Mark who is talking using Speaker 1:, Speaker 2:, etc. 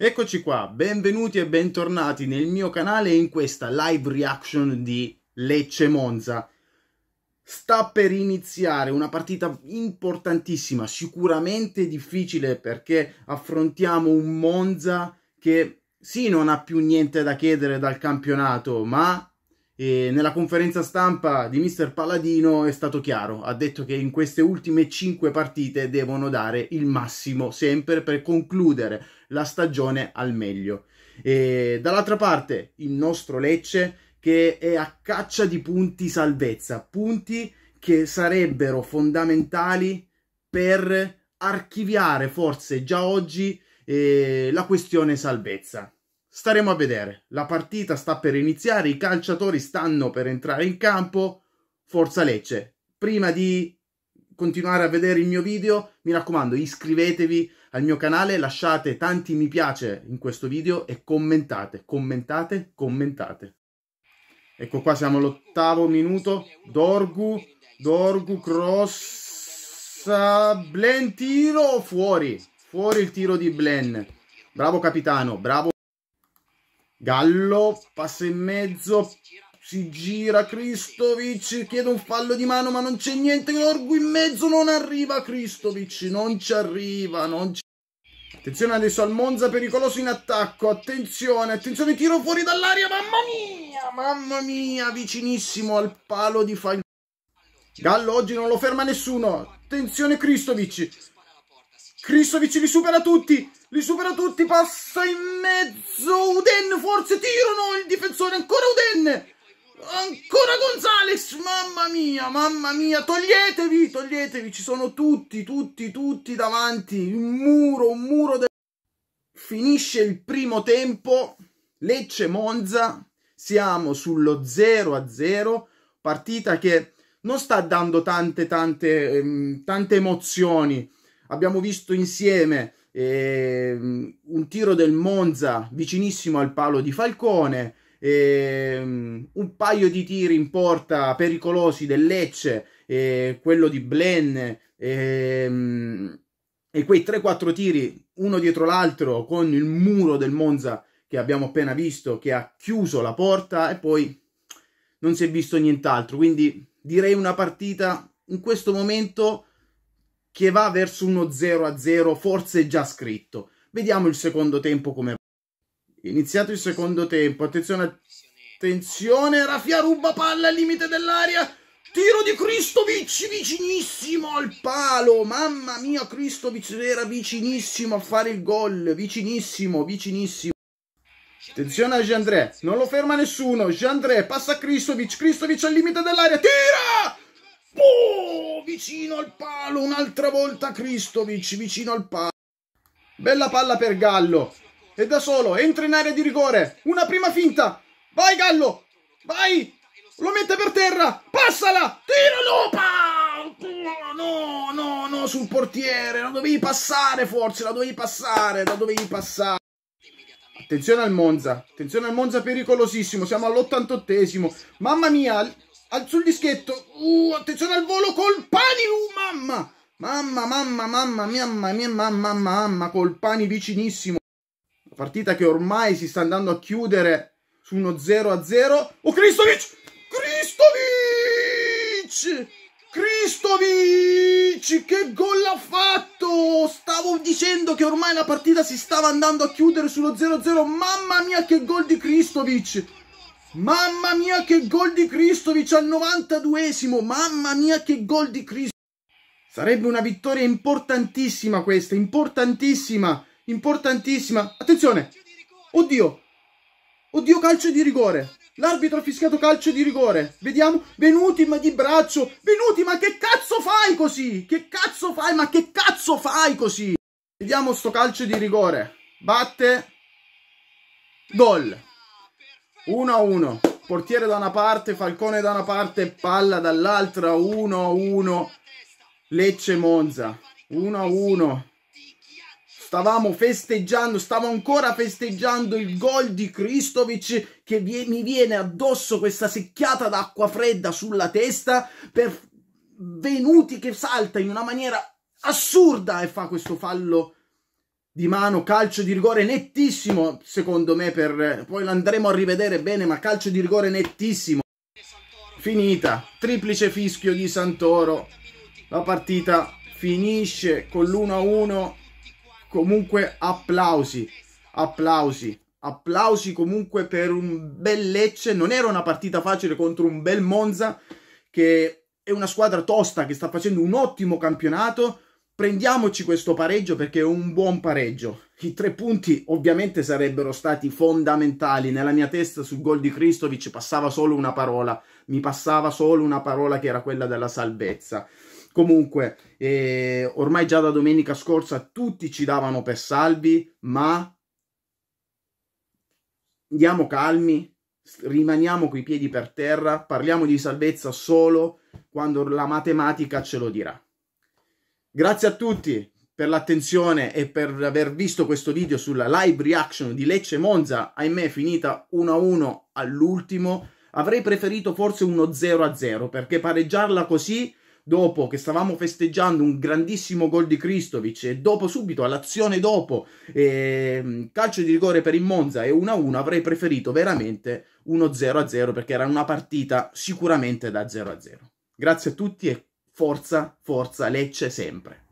Speaker 1: Eccoci qua, benvenuti e bentornati nel mio canale in questa live reaction di Lecce Monza. Sta per iniziare una partita importantissima, sicuramente difficile perché affrontiamo un Monza che sì non ha più niente da chiedere dal campionato, ma e nella conferenza stampa di Mister Palladino è stato chiaro, ha detto che in queste ultime 5 partite devono dare il massimo sempre per concludere la stagione al meglio. E dall'altra parte il nostro Lecce che è a caccia di punti salvezza, punti che sarebbero fondamentali per archiviare forse già oggi eh, la questione salvezza staremo a vedere. La partita sta per iniziare, i calciatori stanno per entrare in campo. Forza Lecce. Prima di continuare a vedere il mio video, mi raccomando, iscrivetevi al mio canale, lasciate tanti mi piace in questo video e commentate, commentate, commentate. Ecco qua siamo all'ottavo minuto. Dorgu, Dorgu, cross, Blen, tiro, fuori. Fuori il tiro di Blen. Bravo capitano, bravo. Gallo, passa in mezzo, si gira Cristovic, chiede un fallo di mano ma non c'è niente, Orgu in mezzo, non arriva Cristovic, non ci arriva, non ci... Attenzione adesso al Monza, pericoloso in attacco, attenzione, attenzione, tiro fuori dall'aria, mamma mia, mamma mia, vicinissimo al palo di Fai... Gallo oggi non lo ferma nessuno, attenzione Cristovic, Cristovic li supera tutti, li supera tutti, passa in mezzo. Uden, forse tirano il difensore. Ancora Uden. Ancora Gonzales, mamma mia, mamma mia, toglietevi, toglietevi, ci sono tutti, tutti, tutti davanti, un muro, un muro. De... Finisce il primo tempo, Lecce-Monza, siamo sullo 0 0, partita che non sta dando tante, tante, ehm, tante emozioni. Abbiamo visto insieme Ehm, un tiro del Monza vicinissimo al palo di Falcone, ehm, un paio di tiri in porta pericolosi del Lecce, eh, quello di Blen ehm, e quei 3-4 tiri uno dietro l'altro con il muro del Monza che abbiamo appena visto che ha chiuso la porta e poi non si è visto nient'altro quindi direi una partita in questo momento che va verso uno 0-0, forse già scritto. Vediamo il secondo tempo come va. Iniziato il secondo tempo, attenzione, attenzione, Rafia ruba palla al limite dell'aria. Tiro di Cristovic vicinissimo al palo. Mamma mia, Cristovic era vicinissimo a fare il gol. Vicinissimo, vicinissimo. Attenzione a jean Jandré, non lo ferma nessuno. jean Jandré passa a Cristovic. Cristovic al limite dell'area. Tira! Boh, vicino al palo, un'altra volta Cristovic, vicino al palo. Bella palla per Gallo. E da solo, entra in area di rigore. Una prima finta. Vai Gallo, vai. Lo mette per terra. Passala. Tiralo. Pa! No, no, no, sul portiere. La dovevi passare forse, la dovevi passare, la dovevi passare. Attenzione al Monza, attenzione al Monza pericolosissimo, siamo all'88esimo. Mamma mia, sul dischetto. Uh, attenzione al volo col pani. Uh, mamma. Mamma, mamma, mamma, mia, mamma, mia, mamma, mamma, col pani vicinissimo. La partita che ormai si sta andando a chiudere su uno 0 a 0. Oh, Cristovic! Cristovic! Cristovic! Che gol ha fatto! Stavo dicendo che ormai la partita si stava andando a chiudere sullo 0-0. Mamma mia, che gol di Cristovic! Mamma mia che gol di Cristovic al 92esimo, mamma mia che gol di Cristovic. Sarebbe una vittoria importantissima questa, importantissima, importantissima. Attenzione, oddio, oddio calcio di rigore. L'arbitro ha fischiato calcio di rigore. Vediamo, Venuti ma di braccio, Venuti ma che cazzo fai così? Che cazzo fai, ma che cazzo fai così? Vediamo sto calcio di rigore. Batte, gol. 1 a 1. Portiere da una parte, Falcone da una parte, palla dall'altra. 1 a 1. Lecce Monza. 1 a 1. Stavamo festeggiando, stavo ancora festeggiando il gol di Kristovic che mi viene addosso questa secchiata d'acqua fredda sulla testa per Venuti che salta in una maniera assurda e fa questo fallo di mano, calcio di rigore nettissimo, secondo me, per... poi l'andremo a rivedere bene, ma calcio di rigore nettissimo. Finita, triplice fischio di Santoro, la partita finisce con l'1-1, comunque applausi, applausi, applausi comunque per un bel Lecce, non era una partita facile contro un bel Monza, che è una squadra tosta, che sta facendo un ottimo campionato, prendiamoci questo pareggio perché è un buon pareggio. I tre punti ovviamente sarebbero stati fondamentali. Nella mia testa sul gol di Kristovic passava solo una parola, mi passava solo una parola che era quella della salvezza. Comunque, eh, ormai già da domenica scorsa tutti ci davano per salvi, ma andiamo calmi, rimaniamo coi piedi per terra, parliamo di salvezza solo quando la matematica ce lo dirà. Grazie a tutti per l'attenzione e per aver visto questo video sulla live reaction di Lecce Monza, ahimè finita 1-1 all'ultimo. Avrei preferito forse uno 0-0 perché pareggiarla così dopo che stavamo festeggiando un grandissimo gol di Kristovic e dopo subito all'azione dopo eh, calcio di rigore per il Monza e 1-1 avrei preferito veramente uno 0-0 perché era una partita sicuramente da 0-0. Grazie a tutti e forza, forza, Lecce sempre.